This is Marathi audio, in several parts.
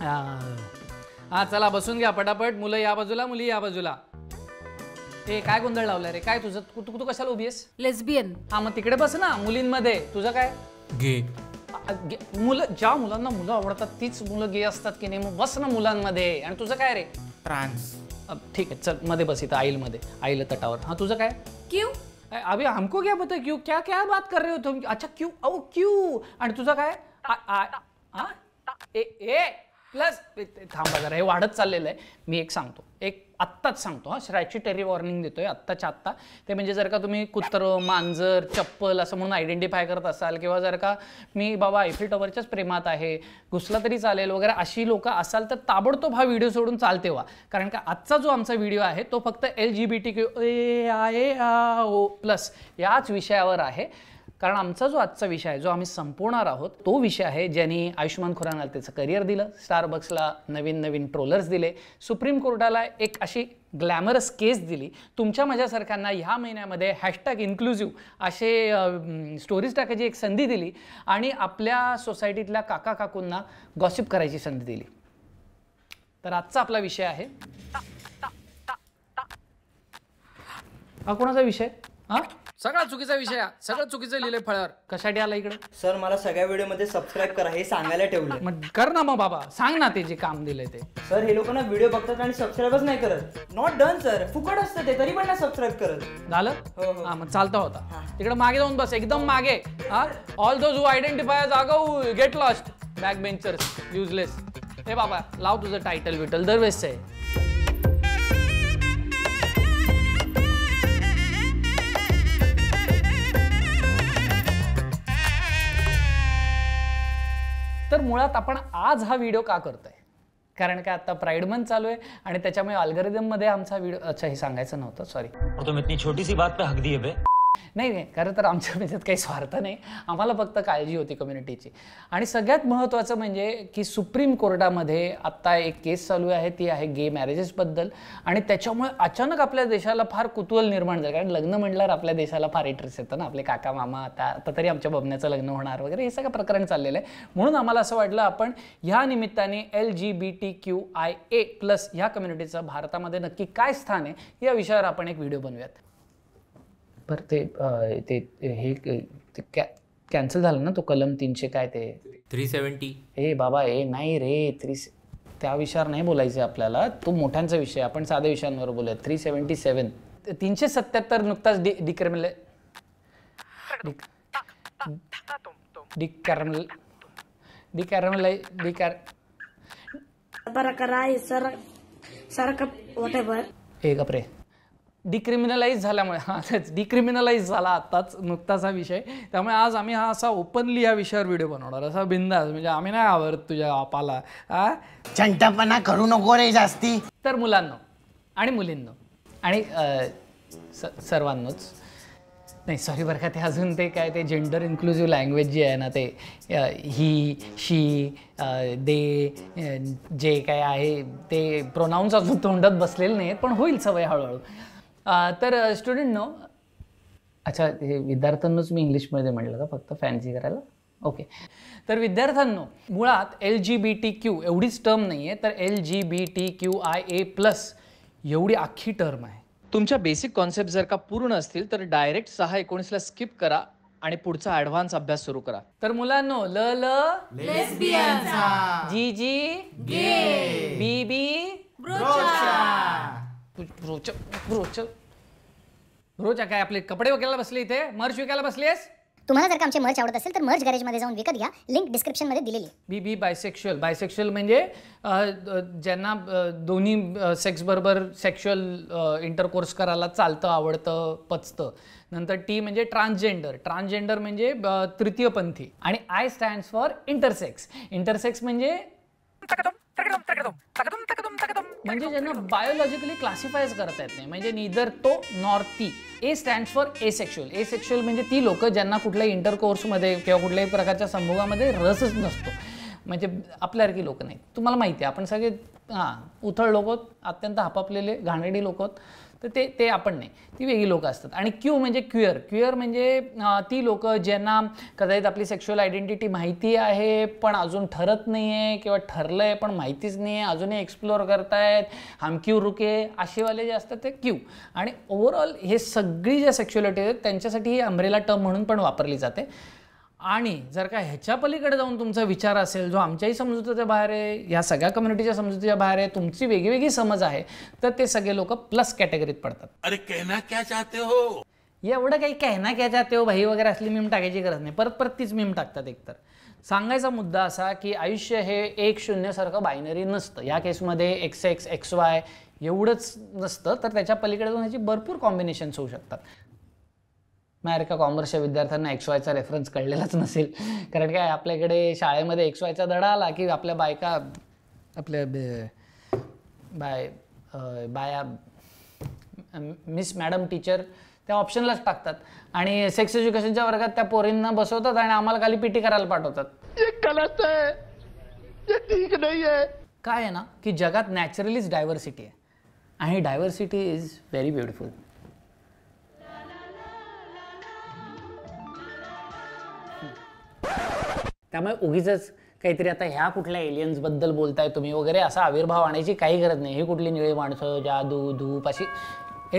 हा चला बसून घ्या पटापट मुलं या बाजूला मुली या बाजूला ए काय गोंधळ लावला रे काय तुझं तू तू- कशाला उभी आहेस लेस्बियन हा मग तिकडे बस ना मुलींमध्ये तुझं काय गे- मुलं ज्या मुलांना मुलं आवडतात तीच मुलं गे असतात की नाही मग बस ना मुलांमध्ये आणि तुझं काय रे ट्रान्स ठीक आहे चल मध्ये बस इथं मध्ये आईल तटावर हा तुझं काय क्यू अभि हमको क्या बता क्यू क्या क्या बात कर रहे हो तुम अच्छा क्यू औ क्यू आणि तुझं काय ए- ए प्लस थांबा जरा हे वाढत चाललेलं आहे मी एक सांगतो एक आत्ताच सांगतो हा टेरी वॉर्निंग देतोय आत्ताच्या आत्ता ते म्हणजे जर का तुम्ही कुत्रं मांजर चप्पल असं म्हणून आयडेंटिफाय करत असाल किंवा जर का मी बाबा आयफिल टॉवरच्याच प्रेमात आहे घुसला तरी चालेल वगैरे अशी लोकं असाल तर ताबडतोब हा व्हिडिओ सोडून चालते वा कारण का आजचा जो आमचा व्हिडिओ आहे तो फक्त L G B T Q A I O plus याच विषयावर आहे कारण आमचा जो आजचा विषय आहे जो आम्ही संपवणार आहोत तो विषय आहे ज्यांनी आयुष्यमान खुरानाला त्याचं करिअर दिलं स्टारबक्सला नवीन नवीन ट्रोलर्स दिले सुप्रीम कोर्टाला एक अशी ग्लॅमरस केस दिली तुमच्या माझ्यासारख्यांना ह्या महिन्यामध्ये हॅशटॅग इन्क्लुझिव्ह असे स्टोरीज टाकायची एक संधी दिली आणि आपल्या सोसायटीतल्या काका काकूंना गॉसिप करायची संधी दिली तर आजचा आपला विषय आहे हा कोणाचा विषय हां सगळा चुकीचा विषय सगळं चुकीचं लिहिलंय फळावर कशासाठी आला इकडे सर मला सगळ्या व्हिडिओ मध्ये सबस्क्राईब करा हे सांगायला ठेवलं मग कर ना मग बाबा सांग ना ते जे काम दिलंय ते सर हे लोक ना व्हिडिओ बघतात आणि सबस्क्राईबच नाही करत नॉट डन सर फुकट असतं ते तरी पण ना सबस्क्राईब करत झालं हो, हो, हा मग चालता होता इकडे मागे जाऊन बस एकदम मागे हा ऑल दोज हू आयडेंटिफाय अगो get lost back benchers useless हे बाबा लाव तुझं टायटल विटल दरवेळेस आहे तर मुळात आपण आज हा व्हिडिओ का करतोय कारण काय आता प्राईड मंथ चालू आहे आणि त्याच्यामुळे अल्गरिदम मध्ये आमचा व्हिडिओ अच्छा हे सांगायचं नव्हतं सॉरी तुम्ही इतनी छोटी बात पे हक दिए बे नाही नाही खरं तर आमच्या त्याच्यात काही स्वार्थ नाही आम्हाला फक्त काळजी होती कम्युनिटीची आणि सगळ्यात महत्त्वाचं म्हणजे की सुप्रीम कोर्टामध्ये आत्ता एक केस चालू आहे ती आहे गे मॅरेजेसबद्दल आणि त्याच्यामुळे अचानक आपल्या देशाला फार कुतूहल निर्माण झालं कारण लग्न म्हटल्यावर आपल्या देशाला फार इंटरेस्ट येतं ना आपले काका मामा आता आता तरी आमच्या बबण्याचं लग्न होणार वगैरे हे सगळं प्रकरण चाललेलं आहे म्हणून आम्हाला असं वाटलं आपण ह्या निमित्ताने L G B T Q I A plus ह्या कम्युनिटीचं भारतामध्ये नक्की काय स्थान आहे या विषयावर आपण एक व्हिडिओ बनवूयात बरं ते ते हे कॅन्सल झालं ना तो कलम तीनशे काय ते थ्री सेवन्टी हे बाबा ए नाही रे थ्री त्या विषयावर नाही बोलायचं आपल्याला तो मोठ्यांचा विषय आपण साध्या विषयांवर बोलूया थ्री सेवन्टी सेवन तीनशे सत्याहत्तर नुकताच डी डिक्रमिल डिकॅरमल डी डिकॅर बरं करा सर सर कप वॉटेवर डिक्रिमिनलाइज झाल्यामुळे हा तेच डिक्रिमिनलाइज झाला आत्ताच नुकताच हा विषय त्यामुळे आज आम्ही हा असा ओपनली या विषयावर व्हिडिओ बनवणार असा बिंदास म्हणजे आम्ही नाही आवडत तुझ्या बापाला हा चंटपणा करू नको रे जास्ती तर मुलांना आणि मुलींनो आणि सर्वांनोच नाही सॉरी बरं का ते अजून ते काय ते जेंडर इन्क्लुझिव्ह लँग्वेज जी आहे ना ते ही शी दे जे काय आहे ते प्रोनाऊन्स अजून तोंडात बसलेले आहेत पण होईल सवय हळूहळू तर स्टुडंट नो अच्छा हे विद्यार्थ्यांनाच मी इंग्लिशमध्ये म्हटलं का फक्त फॅन्सी करायला ओके तर विद्यार्थ्यांनो मुळात L G B T Q एवढीच टर्म नाही आहे तर L G B T Q I A plus एवढी अख्खी टर्म आहे तुमच्या बेसिक कॉन्सेप्ट जर का पूर्ण असतील तर डायरेक्ट सहा एकोणीसला स्किप करा आणि पुढचा ॲडव्हान्स अभ्यास सुरू करा तर मुलांनो ल ल जी जी बी बी रोच काय आपले कपडे वगैरे बसले इथे मर्च विकायला बसलेस तुम्हाला जर का आमचे मर्च आवडत असेल तर मर्च मध्ये जाऊन विकत घ्या लिंक डिस्क्रिप्शन मध्ये दिलेली बी बी बायसेक्शुअल बायसेक्शुअल म्हणजे ज्यांना दोन्ही सेक्स बरोबर सेक्शुअल इंटरकोर्स करायला चालतं आवडतं पचतं नंतर टी म्हणजे ट्रान्सजेंडर ट्रान्सजेंडर म्हणजे तृतीयपंथी आणि I stands for intersex intersex म्हणजे म्हणजे ज्यांना बायोलॉजिकली क्लासिफायच करता येत नाही म्हणजे निदर तो नॉर ती A stand for asexual asexual म्हणजे ती लोक ज्यांना कुठल्याही इंटरकोर्समध्ये किंवा कुठल्याही प्रकारच्या संभोगामध्ये रसच नसतो म्हणजे आपल्यासारखी लोक नाही तुम्हाला माहिती आहे आपण सगळे हां उथळ लोक आहोत अत्यंत हापापलेले घाणेडी लोक तर ते ते आपण नाही ती वेगळी लोकं असतात आणि क्यू म्हणजे क्युअर क्युअर म्हणजे ती लोकं ज्यांना कदाचित आपली सेक्शुअल आयडेंटिटी माहिती आहे पण अजून ठरत नाही आहे किंवा ठरलं आहे पण माहितीच नाही आहे अजूनही एक्सप्लोअर करतायत हम क्यू रुके असेवाले जे असतात ते क्यू आणि ओव्हरऑल हे सगळी ज्या सेक्शुअलिटी आहेत त्यांच्यासाठी ही अम्ब्रेला टर्म म्हणून पण वापरली जाते आणि जर का ह्याच्या पलीकडे जाऊन तुमचा विचार असेल जो आमच्याही समजुतीच्या बाहेर आहे ह्या सगळ्या कम्युनिटीच्या समजुतीच्या बाहेर आहे तुमची वेगवेगळी समज आहे तर ते सगळे लोक प्लस कॅटेगरीत पडतात अरे कहना क्या चाहते हो एवढं काही कहना क्या चाहते हो भाई वगैरे असली मीम टाकायची गरज नाही परत परत तीच मीम टाकतात एकतर सांगायचा मुद्दा असा की आयुष्य हे एक शून्य सारखं बायनरी नसतं या केसमध्ये एक्स एक्स एक्स वाय एवढंच नसतं तर त्याच्या पलीकडे जाऊन ह्याची भरपूर कॉम्बिनेशन्स होऊ शकतात नाही का कॉमर्सच्या विद्यार्थ्यांना एक्स वायचा रेफरन्स कळलेलाच नसेल कारण काय आपल्याकडे शाळेमध्ये एक्स वायचा धडा आला की आपल्या बायका आपल्या बाय बाया मिस मॅडम टीचर त्या ऑप्शनलाच टाकतात आणि सेक्स एज्युकेशनच्या वर्गात त्या पोरींना बसवतात आणि आम्हाला खाली पीटी करायला पाठवतात ठीक नाही आहे काय आहे ना की जगात नॅचरलीच डायव्हर्सिटी आहे आणि डायव्हर्सिटी इज व्हेरी ब्युटिफुल त्यामुळे उगीच काहीतरी आता ह्या कुठल्या एलियन्सबद्दल बोलताय तुम्ही वगैरे असा आविर्भाव आणायची काही गरज नाही ही कुठली निळी माणसं जादू धूप अशी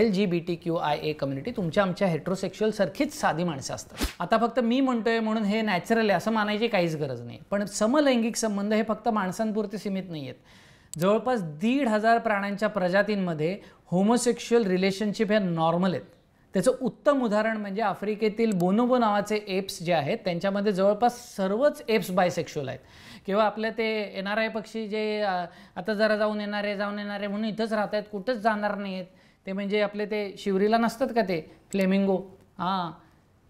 L G B T Q I A community तुमच्या आमच्या हेट्रोसेक्शुअल सारखीच साधी माणसं असतात आता फक्त मी म्हणतोय म्हणून हे नॅचरल आहे असं मानायची काहीच गरज नाही पण समलैंगिक संबंध हे फक्त माणसांपुरते सीमित नाही आहेत जवळपास दीड हजार प्राण्यांच्या प्रजातींमध्ये होमोसेक्शुअल रिलेशनशिप ह्या नॉर्मल आहेत त्याचं उत्तम उदाहरण म्हणजे आफ्रिकेतील बोनोबो नावाचे एप्स जे आहेत त्यांच्यामध्ये जवळपास सर्वच एप्स बायसेक्शुअल आहेत किंवा आपल्या ते एन आर आय पक्षी जे आता जरा जाऊन येणारे जाऊन येणारे म्हणून इथंच राहत आहेत कुठंच जाणार नाही आहेत ते म्हणजे आपले ते शिवरीला नसतात का ते फ्लेमिंगो हां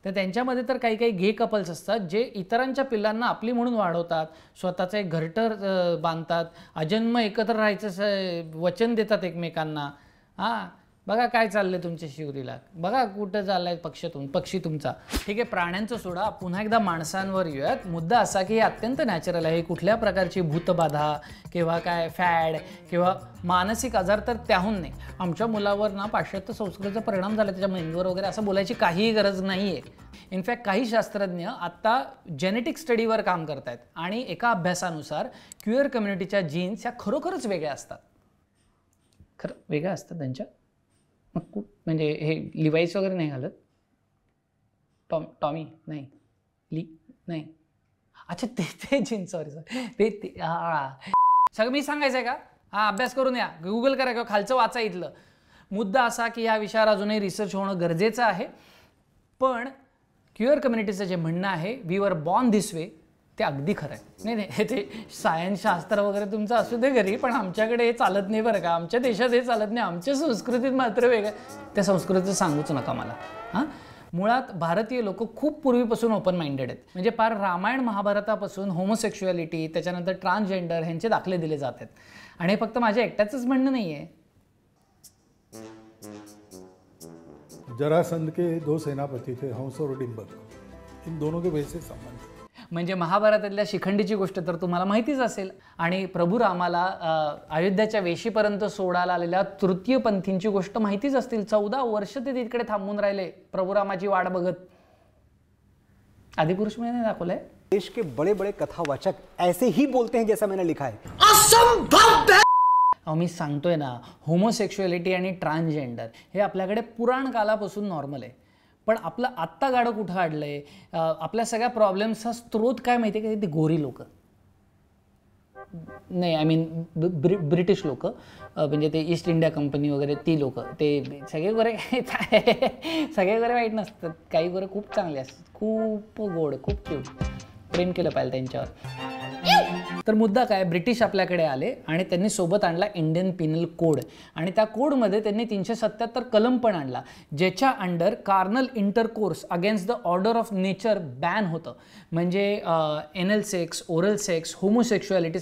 तर त्यांच्यामध्ये तर काही काही घे कपल्स असतात जे इतरांच्या पिल्लांना आपली म्हणून वाढवतात स्वतःचं एक घरटर बांधतात अजन्म एकत्र राहायचं वचन देतात एकमेकांना हां बघा काय चाललंय तुमच्या शिवरीला बघा कुठं चाललंय पक्ष तुम पक्षी तुमचा ठीक आहे प्राण्यांचं सोडा पुन्हा एकदा माणसांवर येऊयात मुद्दा असा की हे अत्यंत नॅचरल आहे कुठल्या प्रकारची भूतबाधा किंवा काय फॅड किंवा मानसिक आजार तर त्याहून नाही आमच्या मुलावर ना पाश्चात्य संस्कृतीचा परिणाम झाला त्याच्या मेंदूवर वगैरे असं बोलायची काहीही गरज नाही आहे इनफॅक्ट काही शास्त्रज्ञ आत्ता जेनेटिक स्टडीवर काम करत आणि एका अभ्यासानुसार क्युअर कम्युनिटीच्या जीन्स ह्या खरोखरच वेगळ्या असतात खरं वेगळ्या असतात त्यांच्या मग कुठ म्हणजे हे लिवाईस वगैरे नाही घालत टॉम टॉमी नाही ली नाही अच्छा ते ते जीन्स सॉरी सॉरी ते ते हा सगळं मी सांगायचं आहे का हा अभ्यास करून या गुगल करा किंवा खालचं वाचा इथलं मुद्दा असा की या विषयावर अजूनही रिसर्च होणं गरजेचं आहे पण क्युअर कम्युनिटीचं जे म्हणणं आहे we were born this way ते अगदी खरं आहे नाही नाही ते सायनशास्त्र वगैरे तुमचं असू दे घरी पण आमच्याकडे हे चालत नाही बरं का आमच्या देशात हे चालत नाही आमच्या संस्कृतीत मात्र वेगळं त्या संस्कृतीचं सांगूच नका मला हां मुळात भारतीय लोक खूप पूर्वीपासून ओपन माइंडेड आहेत म्हणजे फार रामायण महाभारतापासून होमोसेक्शुअलिटी त्याच्यानंतर ट्रान्सजेंडर ह्यांचे दाखले दिले जात आहेत आणि हे फक्त माझ्या एकट्याचंच म्हणणं नाही आहे जरासंध के दो सेनापतीचे थे हंस इन दोनों के वैसे संबंध म्हणजे महाभारतातल्या शिखंडीची गोष्ट तर तुम्हाला माहितीच असेल आणि प्रभू रामाला अयोध्याच्या वेशीपर्यंत सोडायला आलेल्या तृतीय पंथींची गोष्ट माहितीच असतील चौदा वर्ष ते तिकडे थांबून राहिले रामाची वाट बघत आदिपुरुष मी दाखवलंय देश के बड़े बड़े कथावाचक ऐसे ही बोलते हैं जैसा मैंने लिखा है असंभव मी सांगतोय ना होमोसेक्शुअलिटी आणि ट्रान्सजेंडर हे आपल्याकडे पुराण कालापासून नॉर्मल आहे पण आपलं आत्ता गाडं कुठं काढलं आहे आपल्या सगळ्या प्रॉब्लेम्सचा स्त्रोत काय माहिती आहे का ते गोरी लोक नाही आय मीन ब्रि ब्रिटिश लोक म्हणजे ते ईस्ट इंडिया कंपनी वगैरे ती लोक ते सगळे गोरे सगळे गोरे वाईट नसतात काही गोरे खूप चांगले असतात खूप गोड खूप क्यूट प्रेम केलं पाहिजे त्यांच्यावर तर मुद्दा काय ब्रिटिश आपल्याकडे आले आणि त्यांनी सोबत आणला इंडियन पिनल कोड आणि त्या कोडमध्ये त्यांनी तीनशे सत्याहत्तर कलम पण आणला ज्याच्या under carnal intercourse against the order of nature ban होतं म्हणजे anal sex oral sex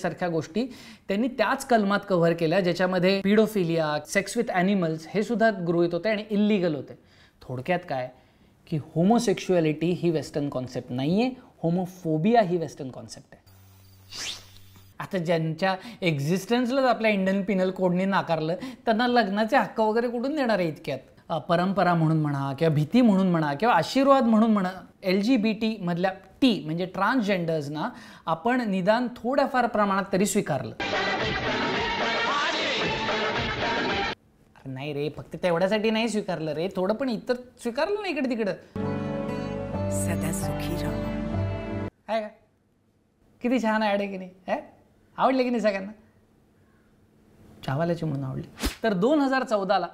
सारख्या गोष्टी त्यांनी त्याच कलमात कव्हर केल्या ज्याच्यामध्ये पिडोफिलिया सेक्स विथ ॲनिमल्स हे सुद्धा गृहित होते आणि इल्लिगल होते थोडक्यात काय की होमोसेक्सुअलिटी ही वेस्टर्न कॉन्सेप्ट नाही आहे होमोफोबिया ही वेस्टर्न कॉन्सेप्ट आहे आता ज्यांच्या एक्झिस्टन्सलाच आपल्या इंडियन पिनल कोडने नाकारलं त्यांना लग्नाचे हक्क वगैरे कुठून देणार आहे इतक्यात परंपरा म्हणून म्हणा किंवा भीती म्हणून म्हणा किंवा आशीर्वाद म्हणून म्हणा एल जी बी टी मधल्या टी म्हणजे ट्रान्सजेंडर्सना आपण निदान थोड्याफार प्रमाणात तरी स्वीकारलं नाही रे फक्त तेवढ्यासाठी नाही स्वीकारलं रे थोडं पण इतर स्वीकारलं ना इकडे तिकडं सदा सुखी राह का किती छान आहे की नाही आवडले की नाही सगळ्यांना चावाल्याची म्हणून आवडली तर दोन हजार चौदाला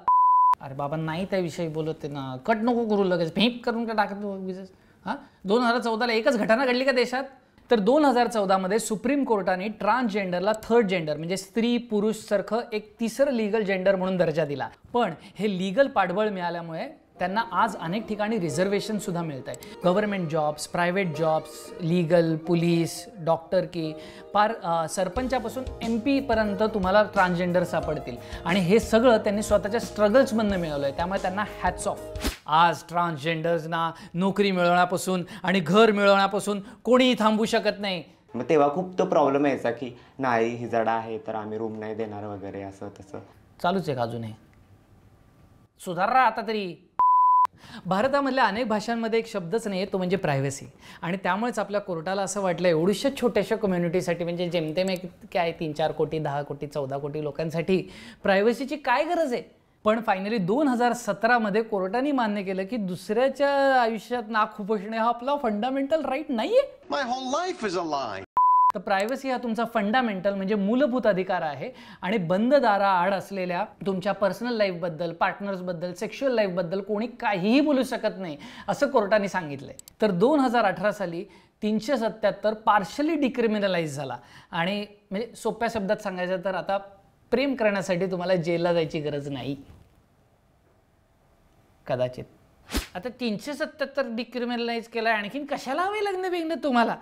अरे बाबा नाही त्याविषयी बोलत ना कट नको करू लगेच मीप करून का टाकत हां दोन हजार चौदाला एकच घटना घडली का देशात तर दोन हजार चौदामध्ये सुप्रीम कोर्टाने ट्रान्सजेंडरला थर्ड जेंडर म्हणजे स्त्री पुरुष सारखं एक तिसरं लिगल जेंडर म्हणून दर्जा दिला पण हे लिगल पाठबळ मिळाल्यामुळे त्यांना आज अनेक ठिकाणी सुद्धा मिळत आहे government jobs private jobs legal police doctor की पार सरपंचापासून एम पीपर्यंत तुम्हाला ट्रान्सजेंडर सापडतील आणि हे सगळं त्यांनी स्वतःच्या स्ट्रगल्समधनं मिळवलं आहे त्यामुळे त्यांना हॅट्स ऑफ आज ट्रान्सजेंडर्सना नोकरी मिळवण्यापासून आणि घर मिळवण्यापासून कोणीही थांबू शकत नाही मग तेव्हा खूप तो प्रॉब्लेम यायचा की नाही हिजडा आहे तर आम्ही रूम नाही देणार वगैरे असं तसं चालूच आहे अजूनही सुधारा आता तरी भारतामधल्या अनेक भाषांमध्ये एक शब्दच नाही तो म्हणजे प्रायव्हसी आणि त्यामुळेच आपल्या कोर्टाला असं वाटलं एवढ्याशा छोट्याशा कम्युनिटीसाठी म्हणजे जेमतेम एक काय तीन चार कोटी दहा कोटी चौदा कोटी लोकांसाठी प्रायव्हसीची काय गरज आहे पण फायनली दोन हजार सतरामध्ये कोर्टाने मान्य केलं की दुसऱ्याच्या आयुष्यात नाक खुपसणे हा आपला फंडामेंटल राईट नाहीये माय तर प्रायव्हसी हा तुमचा फंडामेंटल म्हणजे मूलभूत अधिकार आहे आणि बंद दारा आड असलेल्या तुमच्या पर्सनल लाईफबद्दल पार्टनर्सबद्दल सेक्शुअल लाईफबद्दल कोणी काहीही बोलू शकत नाही असं कोर्टाने सांगितलंय तर दोन हजार अठरा साली तीनशे सत्याहत्तर पार्शली डिक्रिमिनलाइज झाला आणि म्हणजे सोप्या शब्दात सांगायचं तर आता प्रेम करण्यासाठी तुम्हाला जेलला जायची गरज नाही कदाचित आता तीनशे सत्याहत्तर डिक्रिमिनलाइज केलाय आणखीन कशाला हवे लग्न बिग्न तुम्हाला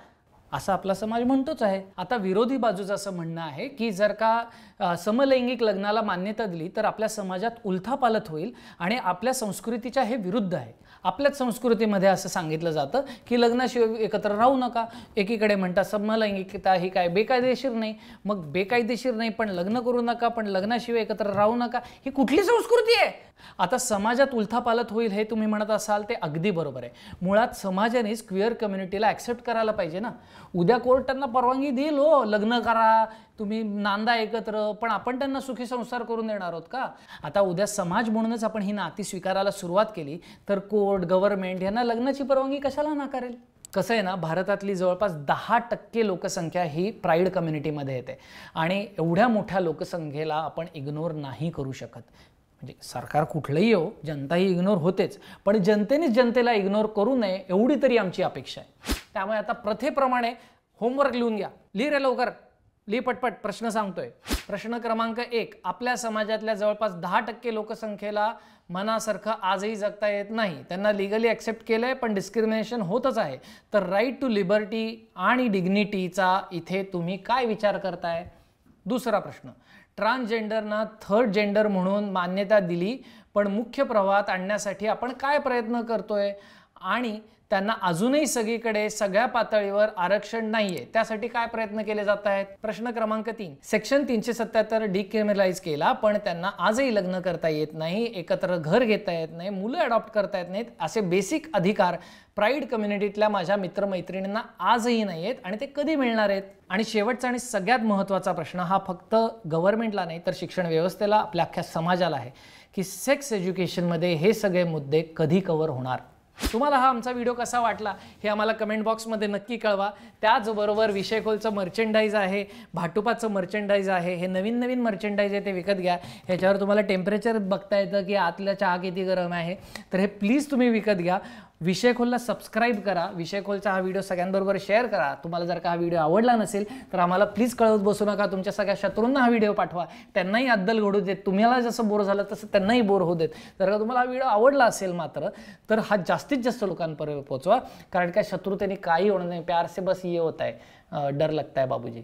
असं आपला समाज म्हणतोच आहे आता विरोधी बाजूचं असं म्हणणं आहे की जर का समलैंगिक लग्नाला मान्यता दिली तर आपल्या समाजात उलथापालत होईल आणि आपल्या संस्कृतीच्या हे विरुद्ध आहे आपल्याच संस्कृतीमध्ये असं सांगितलं जातं की लग्नाशिवाय एकत्र राहू नका एकीकडे म्हणतात समलैंगिकता ही काय बेकायदेशीर नाही मग बेकायदेशीर नाही पण लग्न करू नका पण लग्नाशिवाय एकत्र राहू नका ही कुठली संस्कृती आहे आता समाजात उलथापालत होईल हे तुम्ही म्हणत असाल ते अगदी बरोबर आहे मुळात समाजाने स्क्वेअर कम्युनिटीला ऍक्सेप्ट करायला पाहिजे ना उद्या कोर्ट त्यांना परवानगी देईल हो लग्न करा तुम्ही नांदा एकत्र पण आपण त्यांना सुखी संसार करून देणार आहोत का आता उद्या समाज म्हणूनच आपण ही नाती स्वीकारायला सुरुवात केली तर कोर्ट गव्हर्नमेंट यांना लग्नाची परवानगी कशाला नाकारेल कसं आहे ना भारतातली जवळपास दहा टक्के लोकसंख्या ही प्राईड कम्युनिटीमध्ये येते आणि एवढ्या मोठ्या लोकसंख्येला आपण इग्नोर नाही करू शकत म्हणजे सरकार कुठलंही हो जनताही इग्नोर होतेच पण जनतेनेच जनतेला इग्नोर करू नये एवढी तरी आमची अपेक्षा आहे त्यामुळे आता प्रथेप्रमाणे होमवर्क लिहून घ्या लिहि रे लवकर ली पटपट प्रश्न सांगतोय प्रश्न क्रमांक एक आपल्या समाजातल्या जवळपास दहा टक्के लोकसंख्येला मनासारखं आजही जगता येत नाही त्यांना लिगली ॲक्सेप्ट केलं आहे पण डिस्क्रिमिनेशन होतच आहे तर राईट टू लिबर्टी आणि डिग्निटीचा इथे तुम्ही काय विचार करताय दुसरा प्रश्न ट्रान्सजेंडरना थर्ड जेंडर म्हणून मान्यता दिली पण मुख्य प्रवाहात आणण्यासाठी आपण काय प्रयत्न करतोय आणि त्यांना अजूनही सगळीकडे सगळ्या पातळीवर आरक्षण नाहीये त्यासाठी काय प्रयत्न केले जात आहेत प्रश्न क्रमांक तीन सेक्शन तीनशे सत्याहत्तर डिक्रिमिनलाइज केला पण त्यांना आजही लग्न करता येत नाही एकत्र घर घेता येत नाही मुलं अडॉप्ट करता येत नाहीत असे बेसिक अधिकार प्राईड कम्युनिटीतल्या माझ्या मित्रमैत्रिणींना आजही नाही आहेत आणि ते कधी मिळणार आहेत आणि शेवटचा आणि सगळ्यात महत्त्वाचा प्रश्न हा फक्त गव्हर्नमेंटला नाही तर शिक्षण व्यवस्थेला आपल्या अख्ख्या समाजाला आहे की सेक्स एज्युकेशनमध्ये हे सगळे मुद्दे कधी कव्हर होणार तुम्हाला हा आमचा व्हिडिओ कसा वाटला हे आम्हाला कमेंट बॉक्समध्ये नक्की कळवा त्याचबरोबर विषयखोलचं मर्चेंडाईज आहे भाटुपाचं मर्चेंडाईज आहे हे नवीन नवीन मर्चेंडाईज आहे ते विकत घ्या ह्याच्यावर तुम्हाला टेम्परेचर बघता येतं की आतला चहा किती गरम आहे तर हे प्लीज तुम्ही विकत घ्या विषयखोलला सबस्क्राईब करा विषयखोलचा हा व्हिडिओ सगळ्यांबरोबर शेअर करा तुम्हाला जर का हा व्हिडिओ आवडला नसेल तर आम्हाला प्लीज कळवत बसू नका तुमच्या सगळ्या शत्रूंना हा व्हिडिओ पाठवा त्यांनाही अद्दल घडू देत तुम्हाला जसं बोर झालं तसं त्यांनाही बोर होऊ देत जर का तुम्हाला हा व्हिडिओ आवडला असेल मात्र तर हा जास्तीत जास्त लोकांपर्यंत पोहोचवा कारण काय शत्रू त्यांनी काही होणार नाही प्यार से बस ये होत आहे डर लगता है बाबूजी